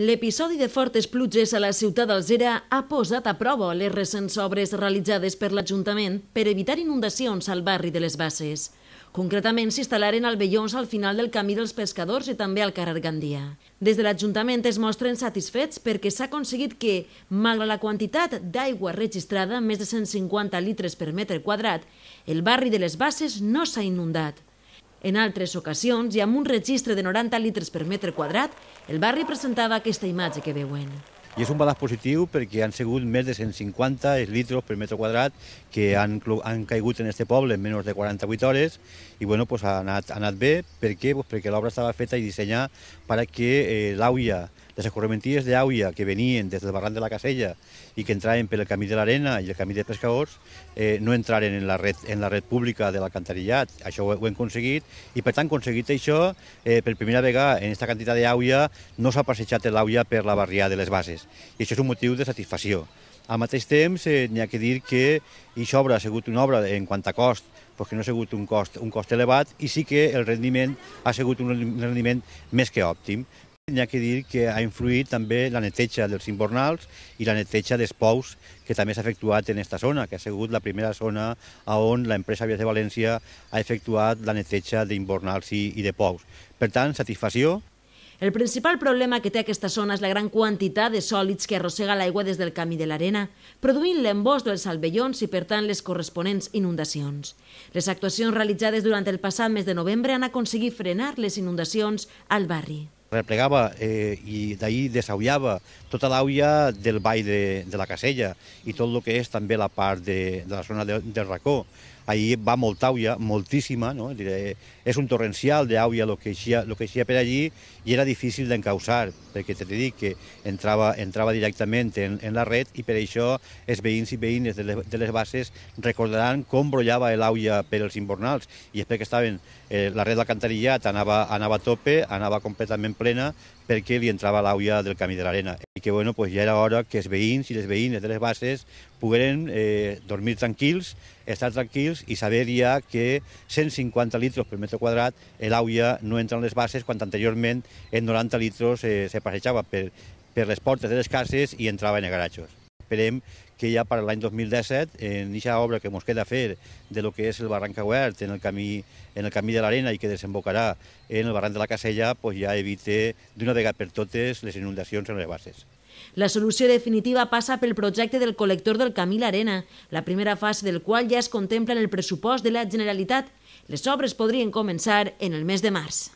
L'episodi de fortes pluges a la ciutat d'Alzira ha posat a prova les recents obres realitzades per l'Ajuntament per evitar inundacions al barri de les Basses. Concretament, s'instal·laren Bellons al final del camí dels pescadors i també al carrer Gandia. Des de l'Ajuntament es mostren satisfets perquè s'ha aconseguit que, malgrat la quantitat d'aigua registrada, més de 150 litres per metre quadrat, el barri de les Basses no s'ha inundat. En altres ocasions, i amb un registre de 90 litres per metre quadrat, el barri presentava aquesta imatge que veuen. I és un balanç positiu perquè han sigut més de 150 litres per metre quadrat que han, han caigut en aquest poble en menys de 48 hores i bueno, pues, ha, anat, ha anat bé perquè, pues, perquè l'obra estava feta i dissenyada perquè eh, l'AUIA, les escorrementies d'aigua que venien des del barranc de la Casella i que entraven pel camí de l'Arena i el camí de Pescadors eh, no entraren en la red, en la red pública de l'alcantarillat. Això ho, ho hem aconseguit i, per tant, aconseguit això, eh, per primera vegada en aquesta quantitat d'aigua no s'ha passejat l'aigua per la barriada de les bases. I això és un motiu de satisfacció. Al mateix temps, eh, n'hi ha que dir que això obra ha sigut una obra en quant a cost pues que no ha sigut un cost, un cost elevat i sí que el rendiment ha sigut un rendiment més que òptim. N'hi ha que dir que ha influït també la neteja dels invernals i la neteja dels pous que també s'ha efectuat en aquesta zona, que ha sigut la primera zona on l'empresa Vies de València ha efectuat la neteja d'invernals i, i de pous. Per tant, satisfacció. El principal problema que té aquesta zona és la gran quantitat de sòlids que arrossega l'aigua des del camí de l'arena, produint l'embost dels salvellons i, per tant, les corresponents inundacions. Les actuacions realitzades durant el passat mes de novembre han aconseguit frenar les inundacions al barri replegava eh, i d'ahir desaullava tota l'aulla del vall de, de la Casella i tot el que és també la part de, de la zona de, del racó. Ahir va molta aulla, moltíssima, no? Diré, eh, és un torrencial d'aulla el que, eixia, lo que per allí i era difícil d'encausar, perquè te dit que entrava, entrava directament en, en la red i per això els veïns i veïnes de les, de les bases recordaran com brollava l'aulla per els invernals i és perquè estaven, eh, la red d'alcantarillat anava, anava a tope, anava completament plena perquè li entrava l'auia del camí de l'arena. I que bueno, pues, ja era hora que els veïns i les veïnes de les bases pogueren eh, dormir tranquils, estar tranquils i saber ja que 150 litres per metre quadrat l'auia no entra en les bases quan anteriorment en 90 litres eh, se passejava per, per les portes de les cases i entrava en els garatges. Esperem que ja per l'any 2017, en aquesta obra que ens queda fer de lo que és el barranc obert en el camí, en el camí de l'arena i que desembocarà en el barranc de la Casella, pues ja evite d'una vegada per totes les inundacions en les bases. La solució definitiva passa pel projecte del col·lector del Camí l'Arena, la primera fase del qual ja es contempla en el pressupost de la Generalitat. Les obres podrien començar en el mes de març.